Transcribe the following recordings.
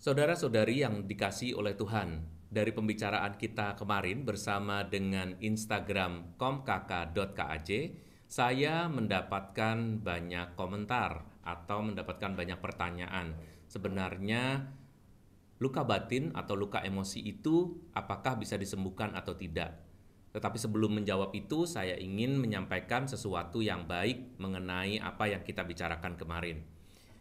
Saudara-saudari yang dikasih oleh Tuhan, dari pembicaraan kita kemarin bersama dengan Instagram komkk.kaj, saya mendapatkan banyak komentar atau mendapatkan banyak pertanyaan. Sebenarnya luka batin atau luka emosi itu apakah bisa disembuhkan atau tidak? Tetapi sebelum menjawab itu, saya ingin menyampaikan sesuatu yang baik mengenai apa yang kita bicarakan kemarin.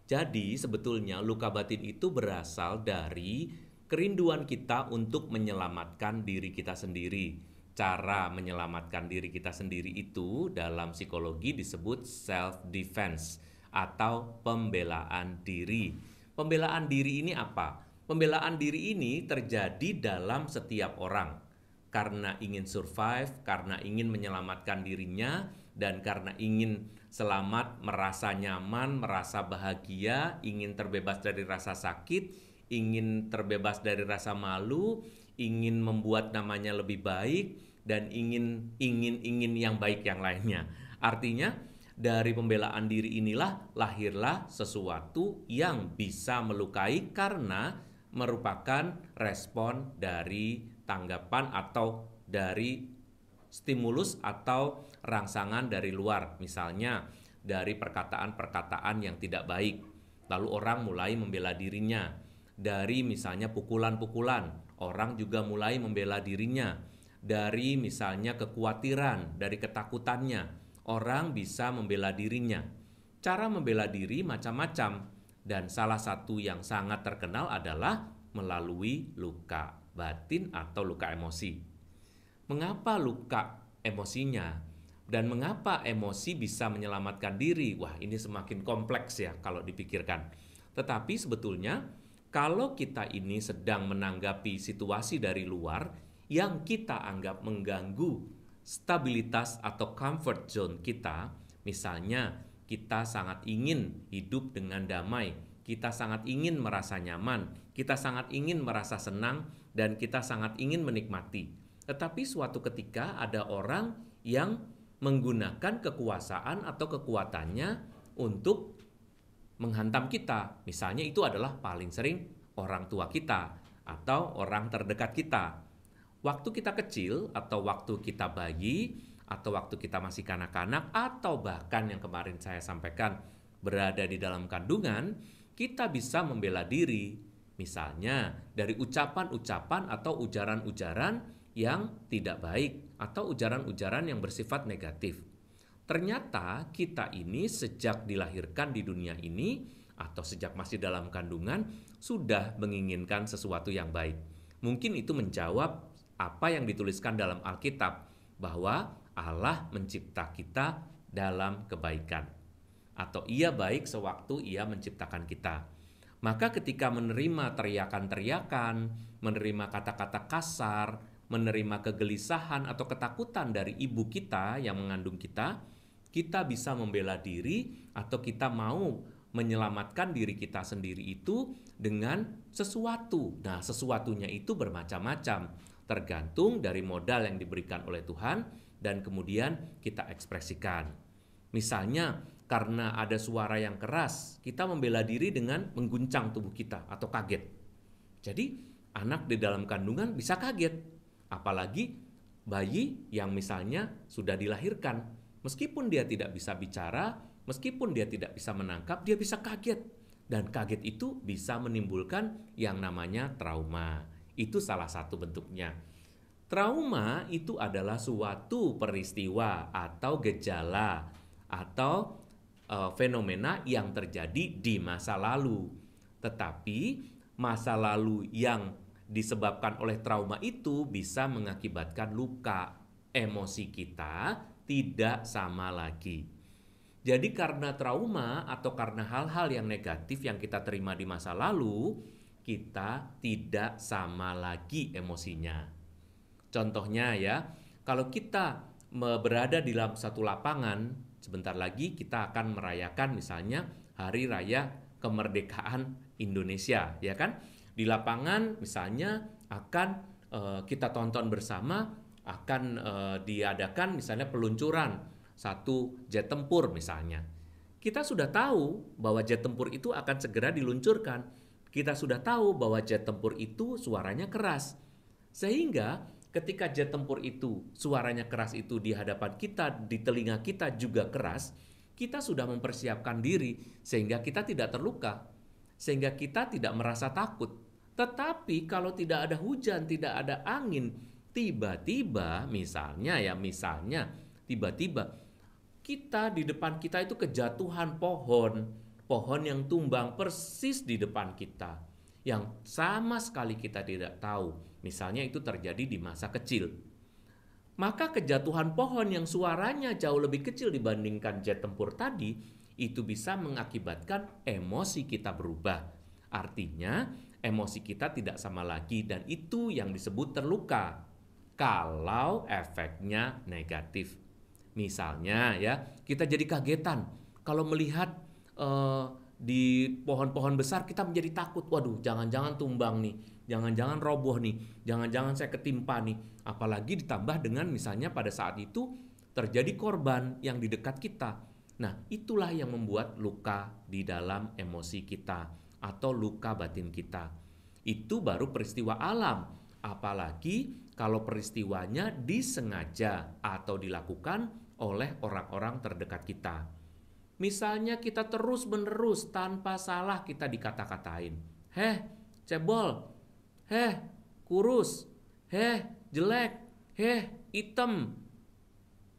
Jadi sebetulnya luka batin itu berasal dari kerinduan kita untuk menyelamatkan diri kita sendiri. Cara menyelamatkan diri kita sendiri itu dalam psikologi disebut self defense atau pembelaan diri. Pembelaan diri ini apa? Pembelaan diri ini terjadi dalam setiap orang karena ingin survive, karena ingin menyelamatkan dirinya, dan karena ingin selamat, merasa nyaman, merasa bahagia, ingin terbebas dari rasa sakit, ingin terbebas dari rasa malu, ingin membuat namanya lebih baik dan ingin ingin ingin yang baik yang lainnya. Artinya dari pembelaan diri inilah lahirlah sesuatu yang bisa melukai karena merupakan respon dari tanggapan atau dari stimulus atau rangsangan dari luar, misalnya dari perkataan-perkataan yang tidak baik. Lalu orang mulai membela dirinya dari misalnya pukulan-pukulan, orang juga mulai membela dirinya dari misalnya kekhawatiran, dari ketakutannya, orang bisa membela dirinya. Cara membela diri macam-macam dan salah satu yang sangat terkenal adalah melalui luka batin atau luka emosi. Mengapa luka emosinya dan mengapa emosi bisa menyelamatkan diri? Wah, ini semakin kompleks ya kalau dipikirkan. Tetapi sebetulnya kalau kita ini sedang menanggapi situasi dari luar yang kita anggap mengganggu stabilitas atau comfort zone kita, misalnya kita sangat ingin hidup dengan damai, kita sangat ingin merasa nyaman, kita sangat ingin merasa senang dan kita sangat ingin menikmati. Tetapi suatu ketika ada orang yang menggunakan kekuasaan atau kekuatannya untuk menghantam kita. Misalnya itu adalah paling sering orang tua kita atau orang terdekat kita. Waktu kita kecil atau waktu kita bayi atau waktu kita masih kanak-kanak atau bahkan yang kemarin saya sampaikan berada di dalam kandungan, kita bisa membela diri. Misalnya dari ucapan-ucapan atau ujaran-ujaran yang tidak baik atau ujaran-ujaran yang bersifat negatif. Ternyata kita ini sejak dilahirkan di dunia ini atau sejak masih dalam kandungan sudah menginginkan sesuatu yang baik. Mungkin itu menjawab apa yang dituliskan dalam Alkitab bahwa Allah mencipta kita dalam kebaikan atau ia baik sewaktu ia menciptakan kita. Maka ketika menerima teriakan-teriakan, menerima kata-kata kasar, menerima kegelisahan atau ketakutan dari ibu kita yang mengandung kita, kita bisa membela diri atau kita mau menyelamatkan diri kita sendiri itu dengan sesuatu. Nah, sesuatunya itu bermacam-macam, tergantung dari modal yang diberikan oleh Tuhan dan kemudian kita ekspresikan. Misalnya, karena ada suara yang keras, kita membela diri dengan mengguncang tubuh kita atau kaget. Jadi, anak di dalam kandungan bisa kaget Apalagi bayi yang misalnya sudah dilahirkan, meskipun dia tidak bisa bicara, meskipun dia tidak bisa menangkap, dia bisa kaget. Dan kaget itu bisa menimbulkan yang namanya trauma. Itu salah satu bentuknya. Trauma itu adalah suatu peristiwa atau gejala atau e, fenomena yang terjadi di masa lalu. Tetapi masa lalu yang disebabkan oleh trauma itu bisa mengakibatkan luka. Emosi kita tidak sama lagi. Jadi karena trauma atau karena hal-hal yang negatif yang kita terima di masa lalu, kita tidak sama lagi emosinya. Contohnya ya, kalau kita berada di dalam satu lapangan, sebentar lagi kita akan merayakan misalnya hari raya kemerdekaan Indonesia, ya kan? di lapangan misalnya akan uh, kita tonton bersama akan uh, diadakan misalnya peluncuran satu jet tempur misalnya. Kita sudah tahu bahwa jet tempur itu akan segera diluncurkan. Kita sudah tahu bahwa jet tempur itu suaranya keras. Sehingga ketika jet tempur itu suaranya keras itu di hadapan kita, di telinga kita juga keras, kita sudah mempersiapkan diri sehingga kita tidak terluka, sehingga kita tidak merasa takut tetapi kalau tidak ada hujan, tidak ada angin, tiba-tiba misalnya ya, misalnya tiba-tiba kita di depan kita itu kejatuhan pohon, pohon yang tumbang persis di depan kita yang sama sekali kita tidak tahu. Misalnya itu terjadi di masa kecil. Maka kejatuhan pohon yang suaranya jauh lebih kecil dibandingkan jet tempur tadi itu bisa mengakibatkan emosi kita berubah. Artinya, emosi kita tidak sama lagi dan itu yang disebut terluka kalau efeknya negatif. Misalnya ya, kita jadi kagetan kalau melihat uh, di pohon-pohon besar kita menjadi takut. Waduh, jangan-jangan tumbang nih, jangan-jangan roboh nih, jangan-jangan saya ketimpa nih. Apalagi ditambah dengan misalnya pada saat itu terjadi korban yang di dekat kita. Nah, itulah yang membuat luka di dalam emosi kita atau luka batin kita. Itu baru peristiwa alam, apalagi kalau peristiwanya disengaja atau dilakukan oleh orang-orang terdekat kita. Misalnya kita terus-menerus tanpa salah kita dikata-katain. Heh, cebol. Heh, kurus. Heh, jelek. Heh, hitam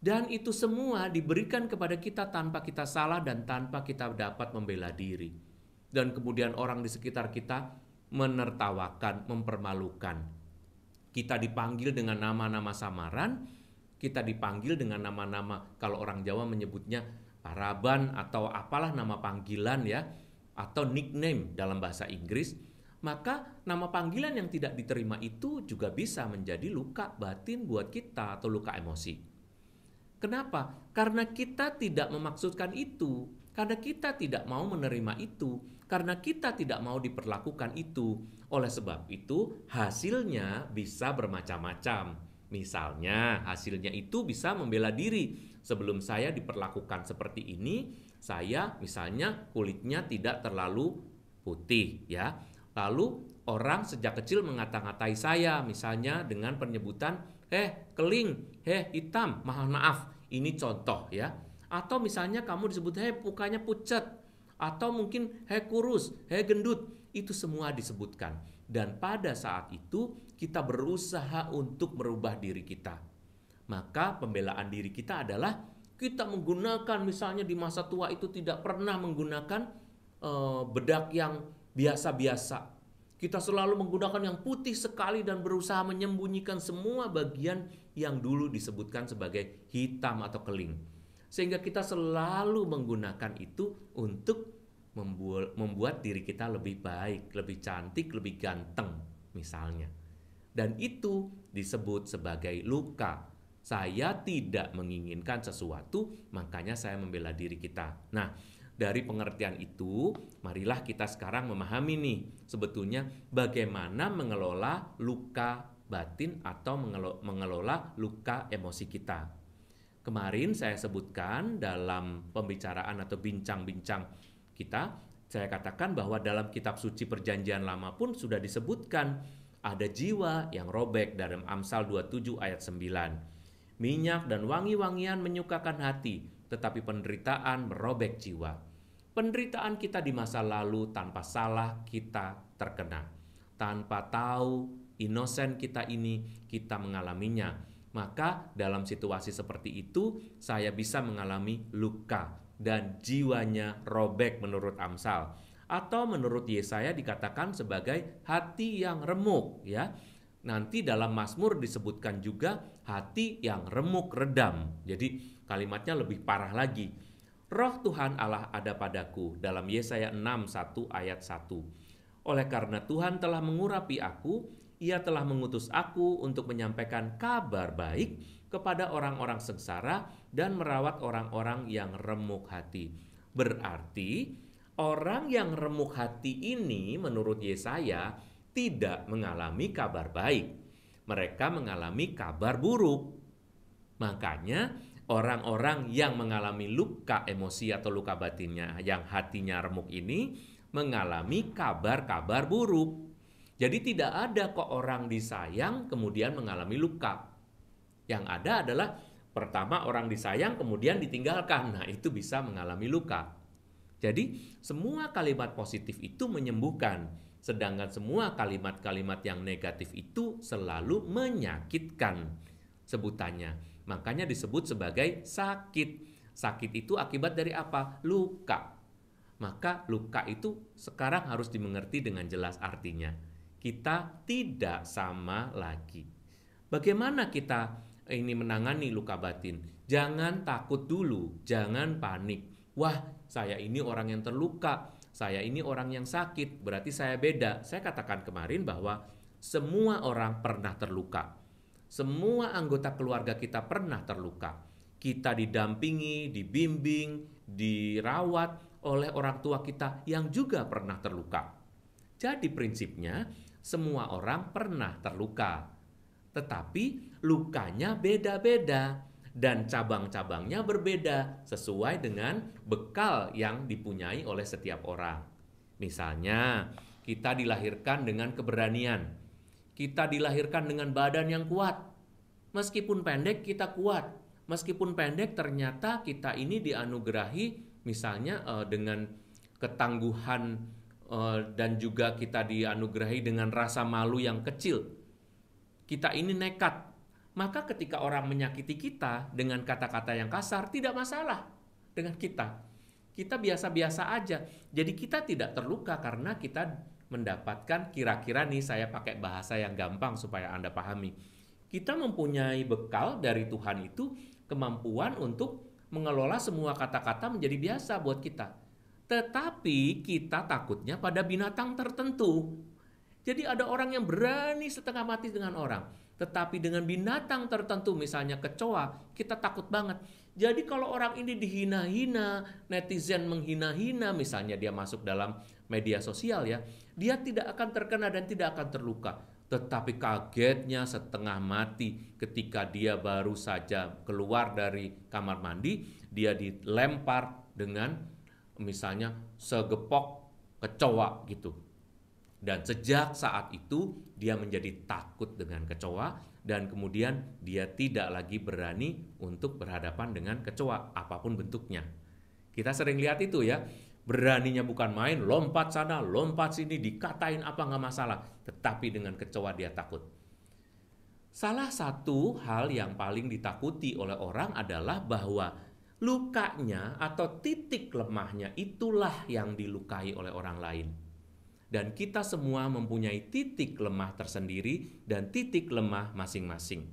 Dan itu semua diberikan kepada kita tanpa kita salah dan tanpa kita dapat membela diri dan kemudian orang di sekitar kita menertawakan, mempermalukan. Kita dipanggil dengan nama-nama samaran, kita dipanggil dengan nama-nama kalau orang Jawa menyebutnya paraban atau apalah nama panggilan ya atau nickname dalam bahasa Inggris, maka nama panggilan yang tidak diterima itu juga bisa menjadi luka batin buat kita atau luka emosi. Kenapa? Karena kita tidak memaksudkan itu, karena kita tidak mau menerima itu, karena kita tidak mau diperlakukan itu. Oleh sebab itu, hasilnya bisa bermacam-macam. Misalnya, hasilnya itu bisa membela diri. Sebelum saya diperlakukan seperti ini, saya misalnya kulitnya tidak terlalu putih ya. Lalu orang sejak kecil mengata-ngatai saya misalnya dengan penyebutan eh keling, eh hitam, mahal maaf. Ini contoh ya. Atau misalnya kamu disebut eh mukanya pucat atau mungkin he kurus, he gendut, itu semua disebutkan. Dan pada saat itu kita berusaha untuk merubah diri kita. Maka pembelaan diri kita adalah kita menggunakan misalnya di masa tua itu tidak pernah menggunakan uh, bedak yang biasa-biasa. Kita selalu menggunakan yang putih sekali dan berusaha menyembunyikan semua bagian yang dulu disebutkan sebagai hitam atau keling sehingga kita selalu menggunakan itu untuk membuat, membuat diri kita lebih baik, lebih cantik, lebih ganteng misalnya. Dan itu disebut sebagai luka. Saya tidak menginginkan sesuatu, makanya saya membela diri kita. Nah, dari pengertian itu, marilah kita sekarang memahami nih sebetulnya bagaimana mengelola luka batin atau mengelola luka emosi kita. Kemarin saya sebutkan dalam pembicaraan atau bincang-bincang kita, saya katakan bahwa dalam kitab suci perjanjian lama pun sudah disebutkan ada jiwa yang robek dalam Amsal 27 ayat 9. Minyak dan wangi-wangian menyukakan hati, tetapi penderitaan merobek jiwa. Penderitaan kita di masa lalu tanpa salah kita terkena. Tanpa tahu inosen kita ini, kita mengalaminya maka dalam situasi seperti itu saya bisa mengalami luka dan jiwanya robek menurut Amsal atau menurut Yesaya dikatakan sebagai hati yang remuk ya. Nanti dalam Mazmur disebutkan juga hati yang remuk redam. Jadi kalimatnya lebih parah lagi. Roh Tuhan Allah ada padaku dalam Yesaya 61 ayat 1. Oleh karena Tuhan telah mengurapi aku, ia telah mengutus aku untuk menyampaikan kabar baik kepada orang-orang sengsara dan merawat orang-orang yang remuk hati. Berarti orang yang remuk hati ini menurut Yesaya tidak mengalami kabar baik. Mereka mengalami kabar buruk. Makanya orang-orang yang mengalami luka emosi atau luka batinnya yang hatinya remuk ini mengalami kabar-kabar buruk jadi tidak ada kok orang disayang kemudian mengalami luka. Yang ada adalah pertama orang disayang kemudian ditinggalkan. Nah, itu bisa mengalami luka. Jadi, semua kalimat positif itu menyembuhkan, sedangkan semua kalimat-kalimat yang negatif itu selalu menyakitkan sebutannya. Makanya disebut sebagai sakit. Sakit itu akibat dari apa? Luka. Maka luka itu sekarang harus dimengerti dengan jelas artinya kita tidak sama lagi. Bagaimana kita eh, ini menangani luka batin? Jangan takut dulu, jangan panik. Wah, saya ini orang yang terluka, saya ini orang yang sakit, berarti saya beda. Saya katakan kemarin bahwa semua orang pernah terluka. Semua anggota keluarga kita pernah terluka. Kita didampingi, dibimbing, dirawat oleh orang tua kita yang juga pernah terluka. Jadi prinsipnya semua orang pernah terluka, tetapi lukanya beda-beda dan cabang-cabangnya berbeda sesuai dengan bekal yang dipunyai oleh setiap orang. Misalnya, kita dilahirkan dengan keberanian, kita dilahirkan dengan badan yang kuat. Meskipun pendek, kita kuat. Meskipun pendek, ternyata kita ini dianugerahi, misalnya eh, dengan ketangguhan Eh, dan juga kita dianugerahi dengan rasa malu yang kecil. Kita ini nekat. Maka ketika orang menyakiti kita dengan kata-kata yang kasar tidak masalah dengan kita. Kita biasa-biasa aja. Jadi kita tidak terluka karena kita mendapatkan kira-kira nih saya pakai bahasa yang gampang supaya Anda pahami. Kita mempunyai bekal dari Tuhan itu kemampuan untuk mengelola semua kata-kata menjadi biasa buat kita. Tetapi kita takutnya pada binatang tertentu. Jadi ada orang yang berani setengah mati dengan orang. Tetapi dengan binatang tertentu misalnya kecoa, kita takut banget. Jadi kalau orang ini dihina-hina, netizen menghina-hina misalnya dia masuk dalam media sosial ya, dia tidak akan terkena dan tidak akan terluka. Tetapi kagetnya setengah mati ketika dia baru saja keluar dari kamar mandi, dia dilempar dengan misalnya segepok kecoa gitu. Dan sejak saat itu dia menjadi takut dengan kecoa dan kemudian dia tidak lagi berani untuk berhadapan dengan kecoa apapun bentuknya. Kita sering lihat itu ya, beraninya bukan main, lompat sana, lompat sini, dikatain apa nggak masalah. Tetapi dengan kecoa dia takut. Salah satu hal yang paling ditakuti oleh orang adalah bahwa lukanya atau titik lemahnya itulah yang dilukai oleh orang lain. Dan kita semua mempunyai titik lemah tersendiri dan titik lemah masing-masing.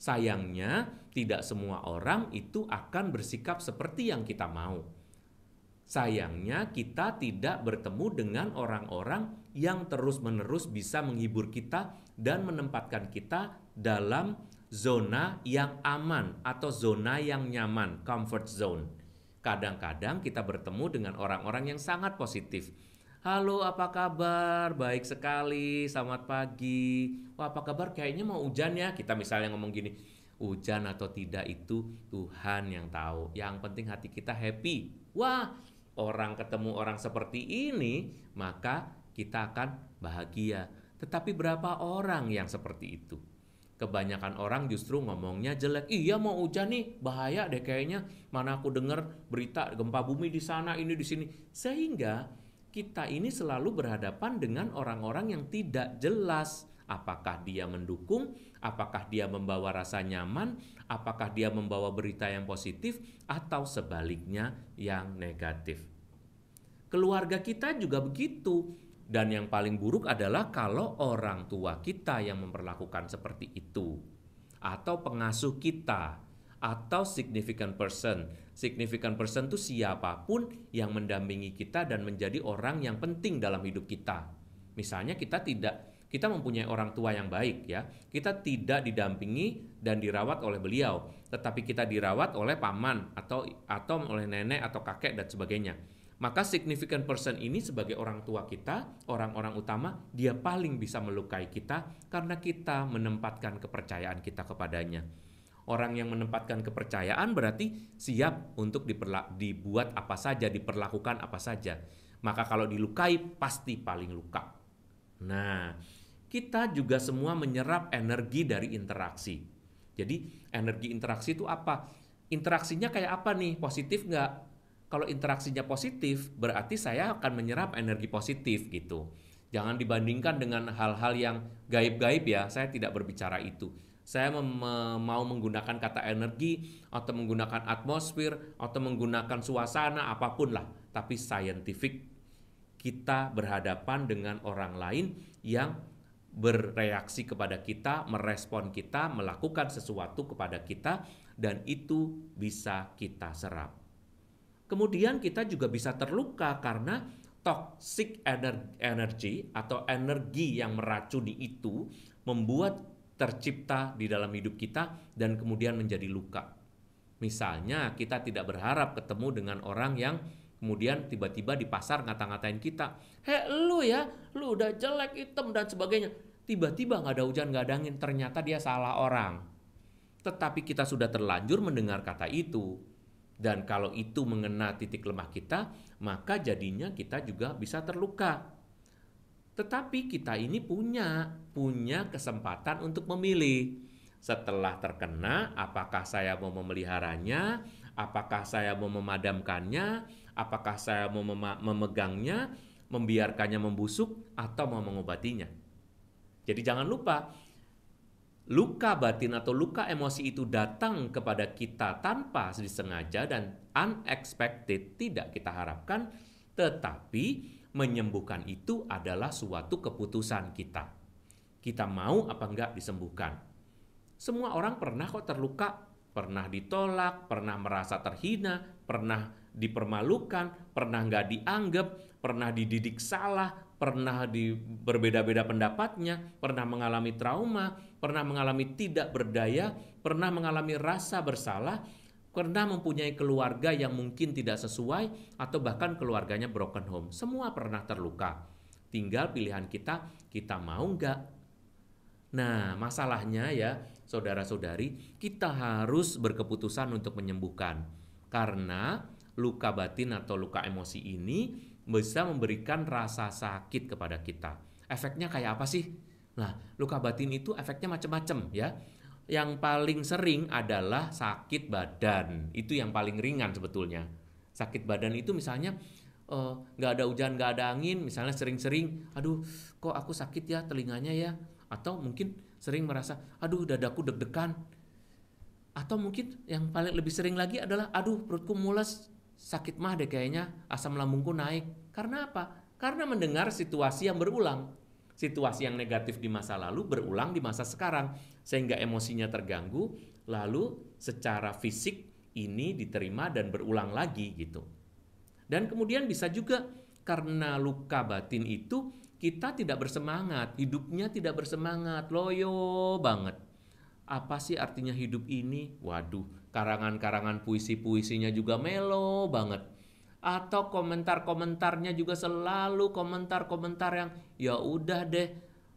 Sayangnya, tidak semua orang itu akan bersikap seperti yang kita mau. Sayangnya, kita tidak bertemu dengan orang-orang yang terus-menerus bisa menghibur kita dan menempatkan kita dalam zona yang aman atau zona yang nyaman, comfort zone. Kadang-kadang kita bertemu dengan orang-orang yang sangat positif. Halo, apa kabar? Baik sekali. Selamat pagi. Wah, apa kabar? Kayaknya mau hujan ya. Kita misalnya ngomong gini, hujan atau tidak itu Tuhan yang tahu. Yang penting hati kita happy. Wah, orang ketemu orang seperti ini, maka kita akan bahagia. Tetapi berapa orang yang seperti itu? kebanyakan orang justru ngomongnya jelek. Iya mau hujan nih, bahaya deh kayaknya. Mana aku dengar berita gempa bumi di sana, ini di sini. Sehingga kita ini selalu berhadapan dengan orang-orang yang tidak jelas apakah dia mendukung, apakah dia membawa rasa nyaman, apakah dia membawa berita yang positif atau sebaliknya yang negatif. Keluarga kita juga begitu dan yang paling buruk adalah kalau orang tua kita yang memperlakukan seperti itu atau pengasuh kita atau significant person. Significant person itu siapapun yang mendampingi kita dan menjadi orang yang penting dalam hidup kita. Misalnya kita tidak kita mempunyai orang tua yang baik ya. Kita tidak didampingi dan dirawat oleh beliau, tetapi kita dirawat oleh paman atau atau oleh nenek atau kakek dan sebagainya maka significant person ini sebagai orang tua kita, orang-orang utama, dia paling bisa melukai kita karena kita menempatkan kepercayaan kita kepadanya. Orang yang menempatkan kepercayaan berarti siap untuk dibuat apa saja, diperlakukan apa saja. Maka kalau dilukai pasti paling luka. Nah, kita juga semua menyerap energi dari interaksi. Jadi energi interaksi itu apa? Interaksinya kayak apa nih? Positif nggak? kalau interaksinya positif, berarti saya akan menyerap energi positif gitu. Jangan dibandingkan dengan hal-hal yang gaib-gaib ya. Saya tidak berbicara itu. Saya mau menggunakan kata energi atau menggunakan atmosfer atau menggunakan suasana apapun lah, tapi scientific kita berhadapan dengan orang lain yang bereaksi kepada kita, merespon kita, melakukan sesuatu kepada kita dan itu bisa kita serap. Kemudian kita juga bisa terluka karena toxic energy atau energi yang meracuni itu membuat tercipta di dalam hidup kita dan kemudian menjadi luka. Misalnya kita tidak berharap ketemu dengan orang yang kemudian tiba-tiba di pasar ngata-ngatain kita, "He, lu ya, lu udah jelek, hitam dan sebagainya." Tiba-tiba nggak ada hujan, nggak ada angin, ternyata dia salah orang. Tetapi kita sudah terlanjur mendengar kata itu, dan kalau itu mengena titik lemah kita, maka jadinya kita juga bisa terluka. Tetapi kita ini punya punya kesempatan untuk memilih. Setelah terkena, apakah saya mau memeliharanya, apakah saya mau memadamkannya, apakah saya mau mem memegangnya, membiarkannya membusuk atau mau mengobatinya. Jadi jangan lupa luka batin atau luka emosi itu datang kepada kita tanpa disengaja dan unexpected, tidak kita harapkan, tetapi menyembuhkan itu adalah suatu keputusan kita. Kita mau apa enggak disembuhkan. Semua orang pernah kok terluka, pernah ditolak, pernah merasa terhina, pernah dipermalukan, pernah nggak dianggap, pernah dididik salah, pernah di berbeda-beda pendapatnya, pernah mengalami trauma, pernah mengalami tidak berdaya, pernah mengalami rasa bersalah, pernah mempunyai keluarga yang mungkin tidak sesuai atau bahkan keluarganya broken home. Semua pernah terluka. Tinggal pilihan kita, kita mau nggak? Nah, masalahnya ya, saudara-saudari, kita harus berkeputusan untuk menyembuhkan. Karena luka batin atau luka emosi ini bisa memberikan rasa sakit kepada kita. Efeknya kayak apa sih? Nah, luka batin itu efeknya macam-macam ya. Yang paling sering adalah sakit badan. Itu yang paling ringan sebetulnya. Sakit badan itu misalnya eh, nggak uh, ada hujan, nggak ada angin, misalnya sering-sering, aduh kok aku sakit ya telinganya ya, atau mungkin sering merasa, aduh dadaku deg-degan, atau mungkin yang paling lebih sering lagi adalah, aduh perutku mules, sakit mah deh kayaknya asam lambungku naik. Karena apa? Karena mendengar situasi yang berulang. Situasi yang negatif di masa lalu berulang di masa sekarang sehingga emosinya terganggu lalu secara fisik ini diterima dan berulang lagi gitu. Dan kemudian bisa juga karena luka batin itu kita tidak bersemangat, hidupnya tidak bersemangat, loyo banget. Apa sih artinya hidup ini? Waduh, karangan-karangan puisi-puisinya juga melo banget atau komentar-komentarnya juga selalu komentar-komentar yang ya udah deh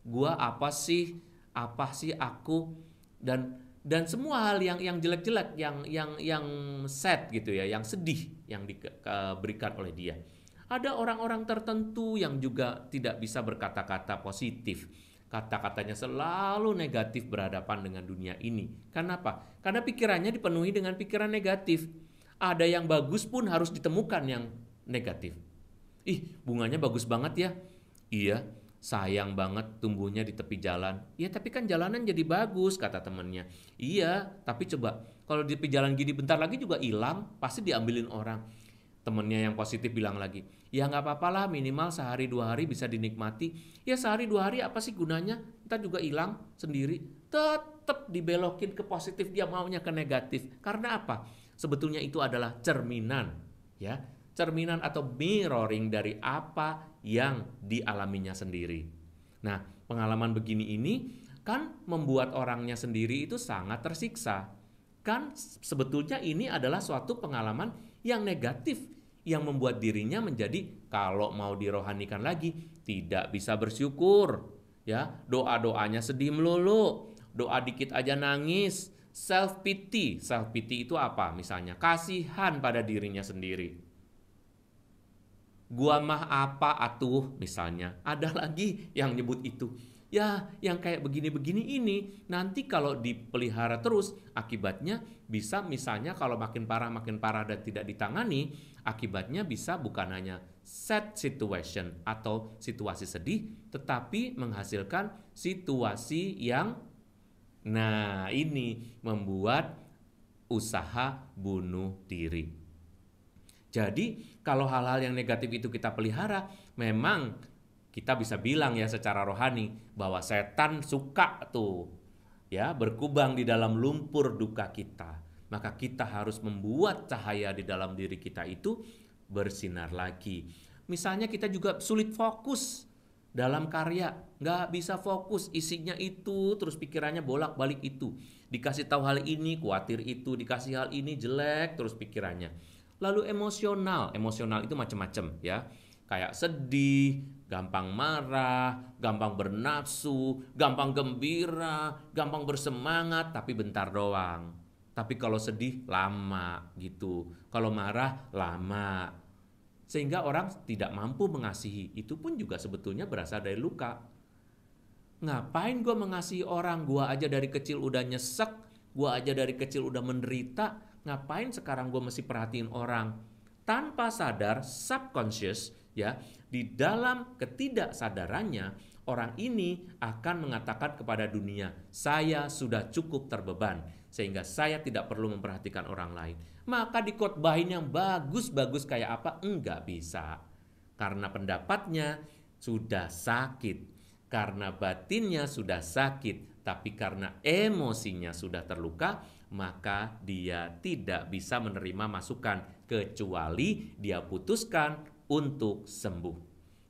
gua apa sih apa sih aku dan dan semua hal yang yang jelek-jelek yang yang yang sad gitu ya yang sedih yang diberikan oleh dia ada orang-orang tertentu yang juga tidak bisa berkata-kata positif kata-katanya selalu negatif berhadapan dengan dunia ini. Kenapa? Karena pikirannya dipenuhi dengan pikiran negatif. Ada yang bagus pun harus ditemukan yang negatif. Ih, bunganya bagus banget ya. Iya, sayang banget tumbuhnya di tepi jalan. Iya, tapi kan jalanan jadi bagus, kata temannya. Iya, tapi coba kalau di tepi jalan gini bentar lagi juga hilang, pasti diambilin orang. Temennya yang positif bilang lagi, ya nggak apa-apa lah minimal sehari dua hari bisa dinikmati ya sehari dua hari apa sih gunanya kita juga hilang sendiri tetap dibelokin ke positif dia maunya ke negatif karena apa sebetulnya itu adalah cerminan ya cerminan atau mirroring dari apa yang dialaminya sendiri nah pengalaman begini ini kan membuat orangnya sendiri itu sangat tersiksa kan sebetulnya ini adalah suatu pengalaman yang negatif yang membuat dirinya menjadi kalau mau dirohanikan lagi tidak bisa bersyukur ya doa-doanya sedih melulu doa dikit aja nangis self pity self pity itu apa misalnya kasihan pada dirinya sendiri gua mah apa atuh misalnya ada lagi yang nyebut itu Ya, yang kayak begini-begini ini nanti kalau dipelihara terus akibatnya bisa misalnya kalau makin parah makin parah dan tidak ditangani, akibatnya bisa bukan hanya sad situation atau situasi sedih, tetapi menghasilkan situasi yang nah ini membuat usaha bunuh diri. Jadi, kalau hal-hal yang negatif itu kita pelihara, memang kita bisa bilang ya secara rohani bahwa setan suka tuh ya berkubang di dalam lumpur duka kita. Maka kita harus membuat cahaya di dalam diri kita itu bersinar lagi. Misalnya kita juga sulit fokus dalam karya, nggak bisa fokus isinya itu terus pikirannya bolak-balik itu. Dikasih tahu hal ini, khawatir itu, dikasih hal ini jelek terus pikirannya. Lalu emosional, emosional itu macam-macam ya. Kayak sedih, gampang marah, gampang bernafsu, gampang gembira, gampang bersemangat, tapi bentar doang. Tapi kalau sedih lama gitu, kalau marah lama. Sehingga orang tidak mampu mengasihi, itu pun juga sebetulnya berasal dari luka. Ngapain gue mengasihi orang, gue aja dari kecil udah nyesek, gue aja dari kecil udah menderita, ngapain sekarang gue mesti perhatiin orang? Tanpa sadar, subconscious, ya di dalam ketidaksadarannya orang ini akan mengatakan kepada dunia saya sudah cukup terbeban sehingga saya tidak perlu memperhatikan orang lain maka dikotbahin yang bagus-bagus kayak apa enggak bisa karena pendapatnya sudah sakit karena batinnya sudah sakit tapi karena emosinya sudah terluka maka dia tidak bisa menerima masukan kecuali dia putuskan untuk sembuh.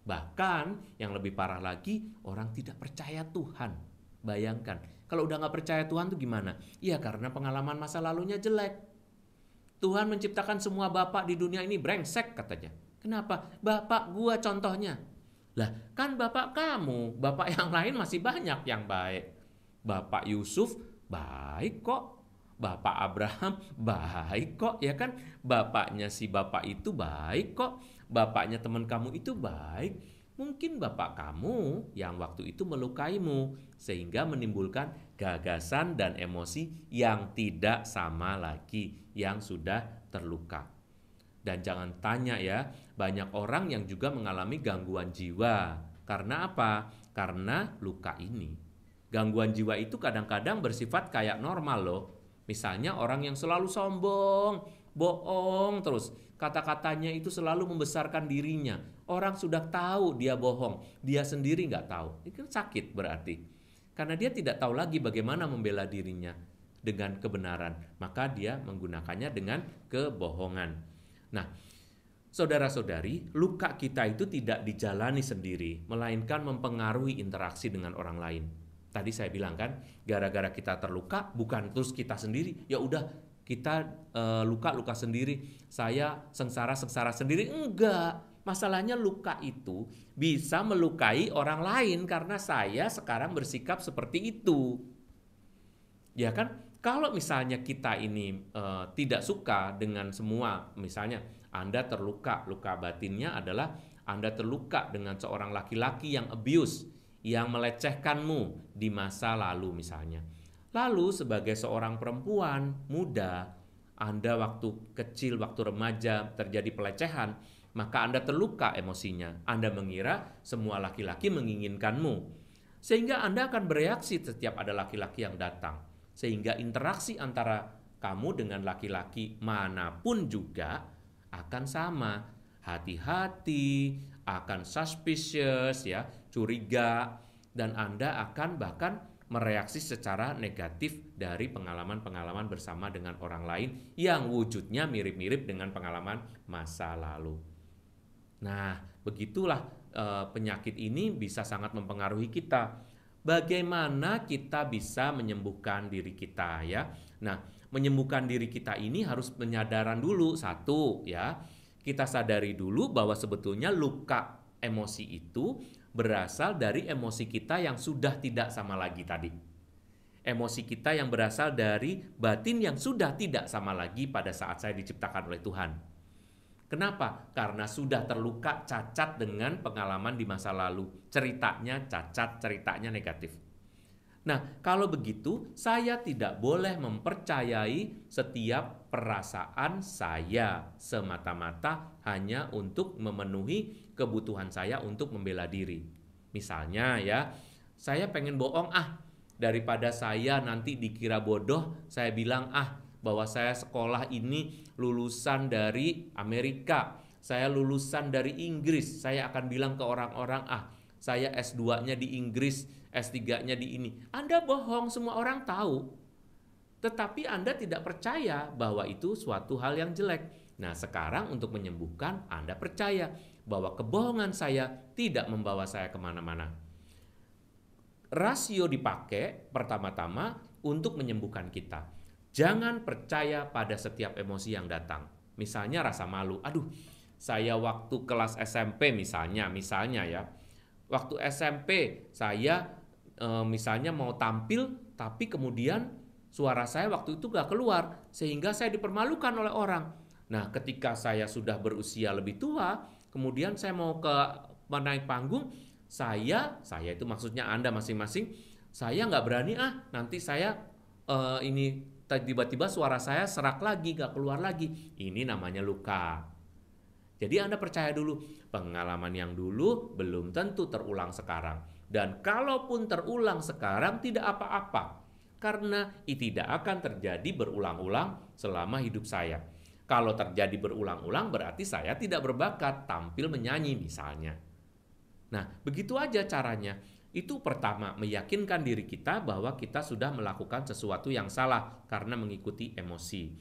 Bahkan yang lebih parah lagi, orang tidak percaya Tuhan. Bayangkan, kalau udah nggak percaya Tuhan tuh gimana? Iya karena pengalaman masa lalunya jelek. Tuhan menciptakan semua bapak di dunia ini brengsek katanya. Kenapa? Bapak gua contohnya. Lah, kan bapak kamu, bapak yang lain masih banyak yang baik. Bapak Yusuf baik kok. Bapak Abraham baik kok, ya kan? Bapaknya si bapak itu baik kok bapaknya teman kamu itu baik, mungkin bapak kamu yang waktu itu melukaimu sehingga menimbulkan gagasan dan emosi yang tidak sama lagi yang sudah terluka. Dan jangan tanya ya, banyak orang yang juga mengalami gangguan jiwa. Karena apa? Karena luka ini. Gangguan jiwa itu kadang-kadang bersifat kayak normal loh. Misalnya orang yang selalu sombong, bohong terus. Kata-katanya itu selalu membesarkan dirinya. Orang sudah tahu dia bohong, dia sendiri nggak tahu. Itu sakit berarti. Karena dia tidak tahu lagi bagaimana membela dirinya dengan kebenaran, maka dia menggunakannya dengan kebohongan. Nah, Saudara-saudari, luka kita itu tidak dijalani sendiri, melainkan mempengaruhi interaksi dengan orang lain. Tadi saya bilang kan, gara-gara kita terluka bukan terus kita sendiri, ya udah kita luka-luka eh, uh, sendiri, saya sengsara-sengsara sendiri. Enggak. Masalahnya luka itu bisa melukai orang lain karena saya sekarang bersikap seperti itu. Ya kan? Kalau misalnya kita ini uh, tidak suka dengan semua, misalnya Anda terluka, luka batinnya adalah Anda terluka dengan seorang laki-laki yang abuse, yang melecehkanmu di masa lalu misalnya Lalu sebagai seorang perempuan muda, Anda waktu kecil, waktu remaja terjadi pelecehan, maka Anda terluka emosinya. Anda mengira semua laki-laki menginginkanmu. Sehingga Anda akan bereaksi setiap ada laki-laki yang datang. Sehingga interaksi antara kamu dengan laki-laki manapun juga akan sama. Hati-hati, akan suspicious ya, curiga dan Anda akan bahkan mereaksi secara negatif dari pengalaman-pengalaman bersama dengan orang lain yang wujudnya mirip-mirip dengan pengalaman masa lalu. Nah, begitulah e, penyakit ini bisa sangat mempengaruhi kita. Bagaimana kita bisa menyembuhkan diri kita ya? Nah, menyembuhkan diri kita ini harus penyadaran dulu satu ya. Kita sadari dulu bahwa sebetulnya luka emosi itu berasal dari emosi kita yang sudah tidak sama lagi tadi. Emosi kita yang berasal dari batin yang sudah tidak sama lagi pada saat saya diciptakan oleh Tuhan. Kenapa? Karena sudah terluka cacat dengan pengalaman di masa lalu. Ceritanya cacat, ceritanya negatif. Nah, kalau begitu, saya tidak boleh mempercayai setiap perasaan saya semata-mata hanya untuk memenuhi kebutuhan saya untuk membela diri. Misalnya ya, saya pengen bohong ah, daripada saya nanti dikira bodoh, saya bilang ah bahwa saya sekolah ini lulusan dari Amerika, saya lulusan dari Inggris, saya akan bilang ke orang-orang ah saya S2-nya di Inggris, S3-nya di ini. Anda bohong, semua orang tahu. Tetapi Anda tidak percaya bahwa itu suatu hal yang jelek. Nah, sekarang untuk menyembuhkan Anda percaya bahwa kebohongan saya tidak membawa saya kemana-mana. Rasio dipakai pertama-tama untuk menyembuhkan kita. Jangan percaya pada setiap emosi yang datang. Misalnya rasa malu. Aduh, saya waktu kelas SMP misalnya, misalnya ya. Waktu SMP saya e, misalnya mau tampil tapi kemudian suara saya waktu itu gak keluar sehingga saya dipermalukan oleh orang. Nah, ketika saya sudah berusia lebih tua, kemudian saya mau ke naik panggung, saya, saya itu maksudnya Anda masing-masing, saya nggak berani ah, nanti saya uh, ini tiba-tiba suara saya serak lagi, nggak keluar lagi. Ini namanya luka. Jadi Anda percaya dulu, pengalaman yang dulu belum tentu terulang sekarang. Dan kalaupun terulang sekarang tidak apa-apa. Karena tidak akan terjadi berulang-ulang selama hidup saya kalau terjadi berulang-ulang berarti saya tidak berbakat tampil menyanyi misalnya. Nah, begitu aja caranya. Itu pertama, meyakinkan diri kita bahwa kita sudah melakukan sesuatu yang salah karena mengikuti emosi.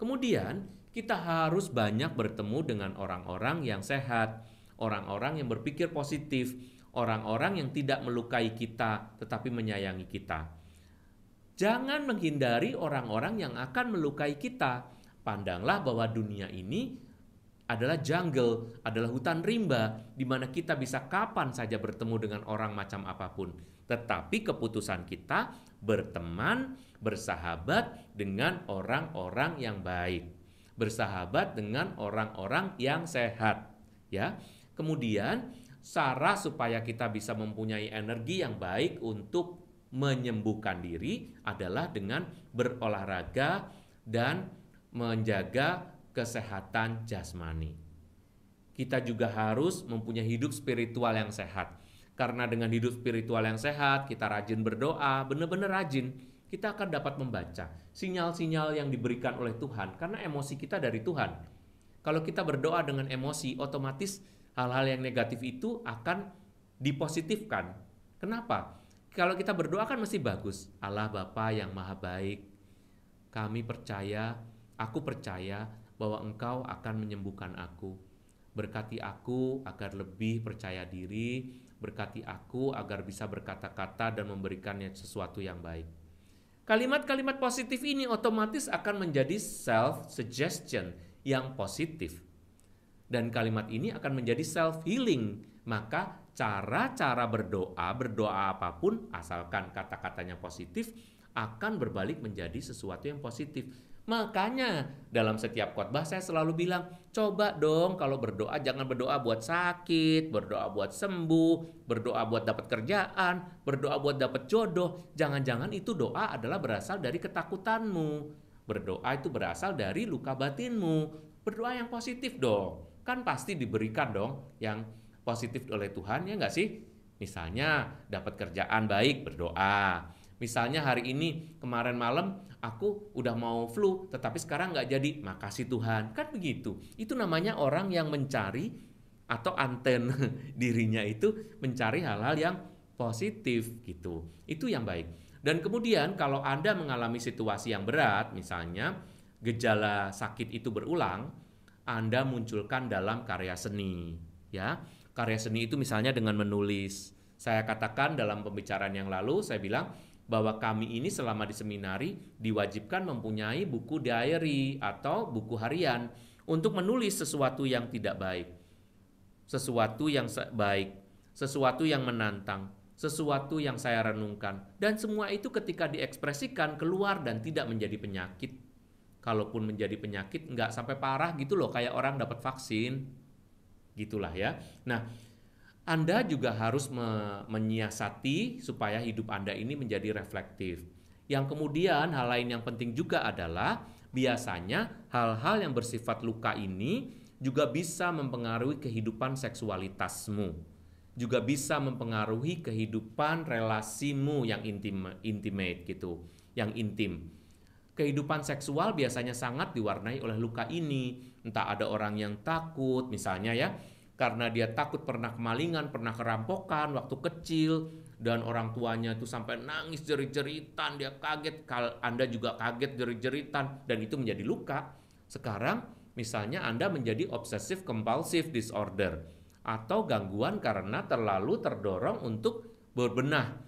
Kemudian, kita harus banyak bertemu dengan orang-orang yang sehat, orang-orang yang berpikir positif, orang-orang yang tidak melukai kita tetapi menyayangi kita. Jangan menghindari orang-orang yang akan melukai kita Pandanglah bahwa dunia ini adalah jungle, adalah hutan rimba di mana kita bisa kapan saja bertemu dengan orang macam apapun. Tetapi keputusan kita berteman, bersahabat dengan orang-orang yang baik. Bersahabat dengan orang-orang yang sehat, ya. Kemudian cara supaya kita bisa mempunyai energi yang baik untuk menyembuhkan diri adalah dengan berolahraga dan menjaga kesehatan jasmani. Kita juga harus mempunyai hidup spiritual yang sehat. Karena dengan hidup spiritual yang sehat, kita rajin berdoa, benar-benar rajin, kita akan dapat membaca sinyal-sinyal yang diberikan oleh Tuhan karena emosi kita dari Tuhan. Kalau kita berdoa dengan emosi, otomatis hal-hal yang negatif itu akan dipositifkan. Kenapa? Kalau kita berdoa kan mesti bagus. Allah Bapa yang Maha Baik, kami percaya Aku percaya bahwa Engkau akan menyembuhkan aku. Berkati aku agar lebih percaya diri, berkati aku agar bisa berkata-kata dan memberikannya sesuatu yang baik. Kalimat-kalimat positif ini otomatis akan menjadi self-suggestion yang positif. Dan kalimat ini akan menjadi self-healing. Maka cara-cara berdoa, berdoa apapun asalkan kata-katanya positif akan berbalik menjadi sesuatu yang positif. Makanya dalam setiap khotbah saya selalu bilang, coba dong kalau berdoa jangan berdoa buat sakit, berdoa buat sembuh, berdoa buat dapat kerjaan, berdoa buat dapat jodoh. Jangan-jangan itu doa adalah berasal dari ketakutanmu. Berdoa itu berasal dari luka batinmu. Berdoa yang positif dong. Kan pasti diberikan dong yang positif oleh Tuhan ya nggak sih? Misalnya dapat kerjaan baik berdoa, Misalnya hari ini kemarin malam aku udah mau flu tetapi sekarang nggak jadi. Makasih Tuhan. Kan begitu. Itu namanya orang yang mencari atau anten dirinya itu mencari hal-hal yang positif gitu. Itu yang baik. Dan kemudian kalau Anda mengalami situasi yang berat, misalnya gejala sakit itu berulang, Anda munculkan dalam karya seni, ya. Karya seni itu misalnya dengan menulis. Saya katakan dalam pembicaraan yang lalu saya bilang bahwa kami ini selama di seminari diwajibkan mempunyai buku diary atau buku harian untuk menulis sesuatu yang tidak baik, sesuatu yang baik, sesuatu yang menantang, sesuatu yang saya renungkan, dan semua itu ketika diekspresikan keluar dan tidak menjadi penyakit. Kalaupun menjadi penyakit, nggak sampai parah gitu loh, kayak orang dapat vaksin, gitulah ya. Nah, anda juga harus me menyiasati supaya hidup Anda ini menjadi reflektif. Yang kemudian hal lain yang penting juga adalah biasanya hal-hal yang bersifat luka ini juga bisa mempengaruhi kehidupan seksualitasmu. Juga bisa mempengaruhi kehidupan relasimu yang intim intimate gitu, yang intim kehidupan seksual biasanya sangat diwarnai oleh luka ini. Entah ada orang yang takut, misalnya ya, karena dia takut pernah kemalingan, pernah kerampokan waktu kecil dan orang tuanya itu sampai nangis jerit-jeritan, dia kaget, kalau Anda juga kaget jerit-jeritan dan itu menjadi luka. Sekarang misalnya Anda menjadi obsessive compulsive disorder atau gangguan karena terlalu terdorong untuk berbenah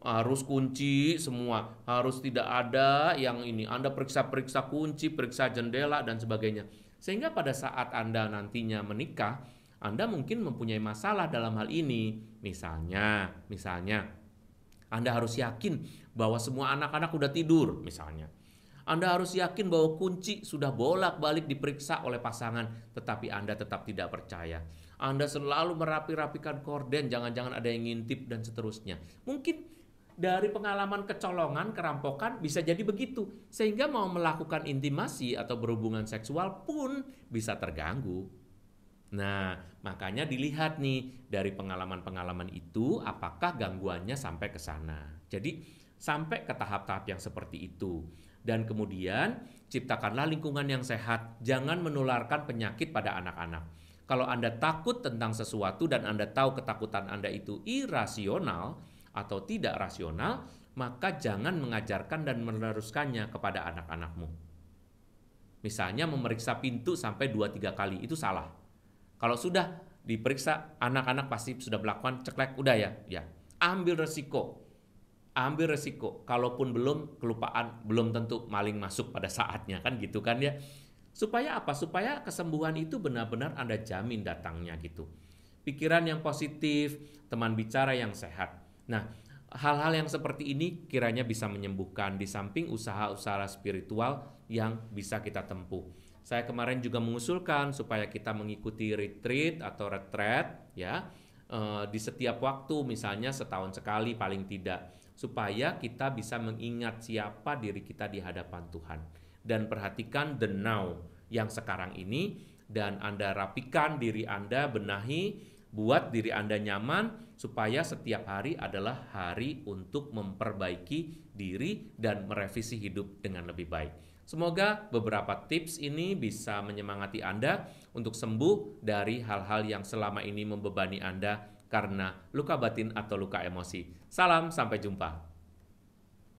harus kunci semua, harus tidak ada yang ini. Anda periksa-periksa kunci, periksa jendela dan sebagainya. Sehingga pada saat Anda nantinya menikah, anda mungkin mempunyai masalah dalam hal ini. Misalnya, misalnya Anda harus yakin bahwa semua anak-anak sudah tidur, misalnya. Anda harus yakin bahwa kunci sudah bolak-balik diperiksa oleh pasangan, tetapi Anda tetap tidak percaya. Anda selalu merapi-rapikan korden, jangan-jangan ada yang ngintip dan seterusnya. Mungkin dari pengalaman kecolongan, kerampokan bisa jadi begitu. Sehingga mau melakukan intimasi atau berhubungan seksual pun bisa terganggu. Nah, makanya dilihat nih dari pengalaman-pengalaman itu apakah gangguannya sampai ke sana. Jadi sampai ke tahap-tahap yang seperti itu. Dan kemudian ciptakanlah lingkungan yang sehat, jangan menularkan penyakit pada anak-anak. Kalau Anda takut tentang sesuatu dan Anda tahu ketakutan Anda itu irasional atau tidak rasional, maka jangan mengajarkan dan meneruskannya kepada anak-anakmu. Misalnya memeriksa pintu sampai 2-3 kali, itu salah kalau sudah diperiksa anak-anak pasti sudah melakukan ceklek udah ya, ya. Ambil resiko. Ambil resiko. Kalaupun belum kelupaan, belum tentu maling masuk pada saatnya kan gitu kan ya. Supaya apa? Supaya kesembuhan itu benar-benar Anda jamin datangnya gitu. Pikiran yang positif, teman bicara yang sehat. Nah, hal-hal yang seperti ini kiranya bisa menyembuhkan di samping usaha-usaha spiritual yang bisa kita tempuh. Saya kemarin juga mengusulkan supaya kita mengikuti retreat atau retreat ya eh, di setiap waktu misalnya setahun sekali paling tidak supaya kita bisa mengingat siapa diri kita di hadapan Tuhan dan perhatikan the now yang sekarang ini dan Anda rapikan diri Anda, benahi, buat diri Anda nyaman supaya setiap hari adalah hari untuk memperbaiki diri dan merevisi hidup dengan lebih baik. Semoga beberapa tips ini bisa menyemangati Anda untuk sembuh dari hal-hal yang selama ini membebani Anda karena luka batin atau luka emosi. Salam, sampai jumpa.